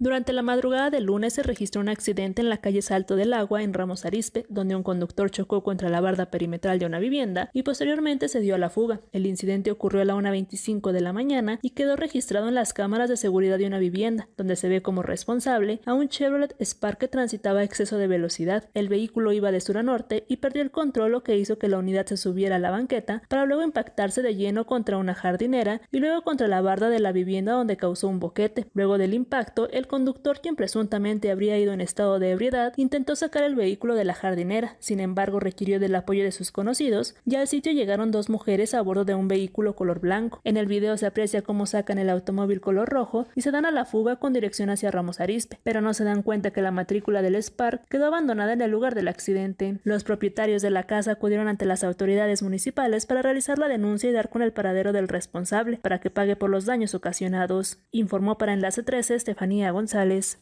Durante la madrugada del lunes se registró un accidente en la calle Salto del Agua, en Ramos Arispe, donde un conductor chocó contra la barda perimetral de una vivienda y posteriormente se dio a la fuga. El incidente ocurrió a la 1.25 de la mañana y quedó registrado en las cámaras de seguridad de una vivienda, donde se ve como responsable a un Chevrolet Spark que transitaba a exceso de velocidad. El vehículo iba de sur a norte y perdió el control, lo que hizo que la unidad se subiera a la banqueta para luego impactarse de lleno contra una jardinera y luego contra la barda de la vivienda donde causó un boquete. Luego del impacto, el conductor, quien presuntamente habría ido en estado de ebriedad, intentó sacar el vehículo de la jardinera, sin embargo requirió del apoyo de sus conocidos, y al sitio llegaron dos mujeres a bordo de un vehículo color blanco. En el video se aprecia cómo sacan el automóvil color rojo y se dan a la fuga con dirección hacia Ramos Arispe, pero no se dan cuenta que la matrícula del Spark quedó abandonada en el lugar del accidente. Los propietarios de la casa acudieron ante las autoridades municipales para realizar la denuncia y dar con el paradero del responsable para que pague por los daños ocasionados, informó para Enlace 13 Estefanía González,